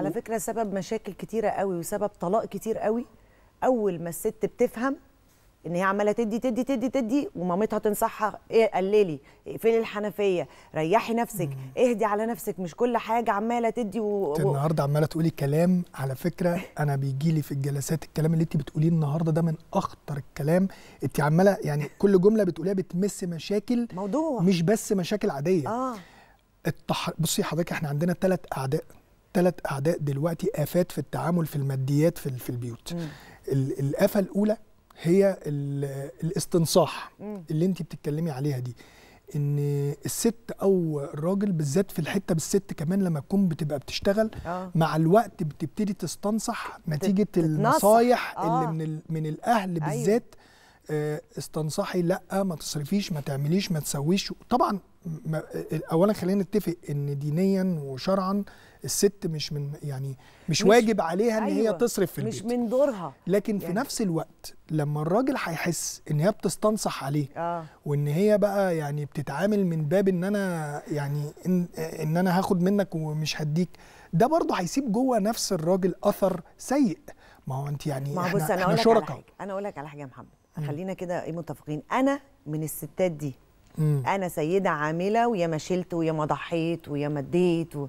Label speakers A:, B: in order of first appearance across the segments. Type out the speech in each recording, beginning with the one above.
A: على فكره سبب مشاكل كتيره قوي وسبب طلاق كتير قوي اول ما الست بتفهم ان هي عماله تدي تدي تدي تدي ومامتها تنصحها ايه قللي اقفلي الحنفيه ريحي نفسك مم. اهدي على نفسك مش كل حاجه عماله تدي و... انت النهارده
B: عماله تقولي كلام على فكره انا بيجي لي في الجلسات الكلام اللي انت بتقوليه النهارده ده من اخطر الكلام انت عماله يعني كل جمله بتقوليها بتمس مشاكل موضوع مش بس مشاكل عاديه اه التح... بصي حضرتك احنا عندنا ثلاث اعداء ثلاث اعداء دلوقتي افات في التعامل في الماديات في, في البيوت الافه الاولى هي الاستنصاح اللي انت بتتكلمي عليها دي ان الست او الراجل بالذات في الحته بالست كمان لما تكون بتبقى بتشتغل آه. مع الوقت بتبتدي تستنصح نتيجه النصايح آه. اللي من من الاهل أيوه. بالذات أيوه. استنصحي لا ما تصرفيش ما تعمليش ما تسويش طبعا اولا خلينا نتفق ان دينيا وشرعا الست مش من يعني مش, مش واجب عليها ان أيوة هي تصرف في البيت مش من دورها لكن يعني في نفس الوقت لما الراجل هيحس ان هي بتستنصح عليه آه. وان هي بقى يعني بتتعامل من باب ان انا يعني ان, إن انا هاخد منك ومش هديك ده برضه هيسيب جوه نفس الراجل اثر سيء
A: ما هو انت يعني ما احنا, بص أنا احنا شركاء انا اقول لك على حاجه انا اقول لك على حاجه يا محمد خلينا كده إيه متفقين انا من الستات دي مم. انا سيده عامله ويا ما شلت ويا ما ضحيت ويا ما اديت و...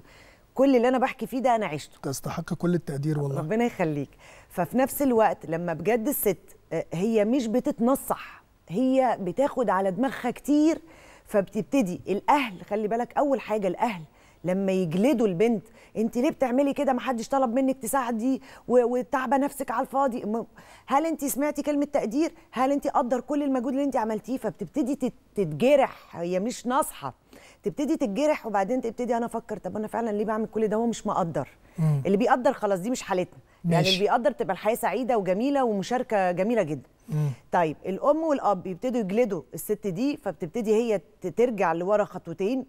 A: كل اللي انا بحكي فيه ده انا عشته تستحق كل التقدير والله ربنا يخليك ففي نفس الوقت لما بجد الست آه، هي مش بتتنصح هي بتاخد على دماغها كتير فبتبتدي الاهل خلي بالك اول حاجه الاهل لما يجلدوا البنت انت ليه بتعملي كده ما حدش طلب منك تساعدي وتعبى نفسك على الفاضي هل انت سمعتي كلمه تقدير هل انت قدر كل المجهود اللي انت عملتيه فبتبتدي تتجرح هي مش ناصحه تبتدي تتجرح وبعدين تبتدي انا افكر طب انا فعلا ليه بعمل كل ده مش مقدر مم. اللي بيقدر خلاص دي مش حالتنا يعني اللي بيقدر تبقى الحياه سعيده وجميله ومشاركه جميله جدا مم. طيب الام والاب يبتدوا يجلدوا الست دي فبتبتدي هي ترجع لورا خطوتين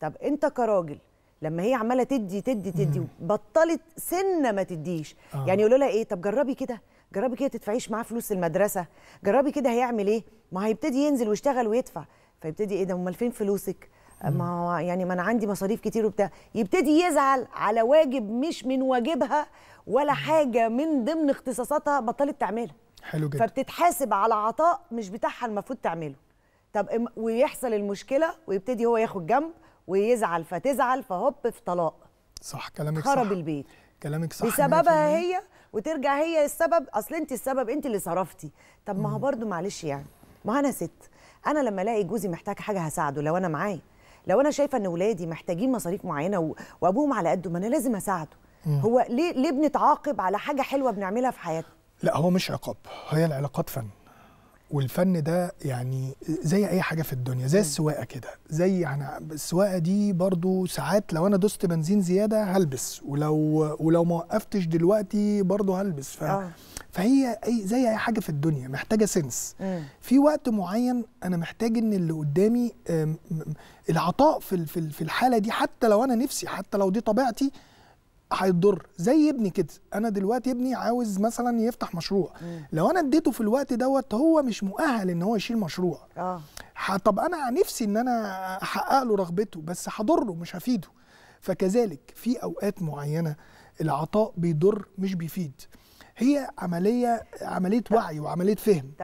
A: طب انت كراجل لما هي عماله تدي تدي تدي بطلت سنه ما تديش آه. يعني يقولوا لها ايه طب جربي كده جربي كده تدفعيش معاه فلوس المدرسه جربي كده هيعمل ايه ما هيبتدي ينزل ويشتغل ويدفع فيبتدي ايه ده امال فين فلوسك ما يعني ما انا عندي مصاريف كتير وبتاع يبتدي يزعل على واجب مش من واجبها ولا حاجه من ضمن اختصاصاتها بطلت تعملها حلو جدا فبتتحاسب على عطاء مش بتاعها المفروض تعمله طب ويحصل المشكله ويبتدي هو ياخد جنب ويزعل فتزعل فهوب في طلاق صح كلامك خرب صح خرب البيت
B: كلامك صح بسببها هي
A: وترجع هي السبب اصل انت السبب انت اللي صرفتي طب ما هو برضه معلش يعني ما انا ست انا لما الاقي جوزي محتاج حاجه هساعده لو انا معاه لو انا شايفه ان ولادي محتاجين مصاريف معينه وابوهم على قده ما انا لازم اساعده مم. هو ليه ليه بنتعاقب على حاجه حلوه بنعملها في حياتنا
B: لا هو مش عقاب هي العلاقات فن والفن ده يعني زي اي حاجه في الدنيا زي السواقه كده زي يعني السواقه دي برضو ساعات لو انا دوست بنزين زياده هلبس ولو ولو ما وقفتش دلوقتي برضو هلبس ف... آه. فهي أي زي اي حاجه في الدنيا محتاجه سنس مم. في وقت معين انا محتاج ان اللي قدامي العطاء في في الحاله دي حتى لو انا نفسي حتى لو دي طبيعتي هيضر زي ابني كده انا دلوقتي ابني عاوز مثلا يفتح مشروع مم. لو انا اديته في الوقت دوت هو مش مؤهل ان هو يشيل مشروع اه طب انا نفسي ان انا احقق له رغبته بس هضره مش هفيده فكذلك في اوقات معينه العطاء بيضر مش بيفيد هي عمليه عمليه وعي وعمليه فهم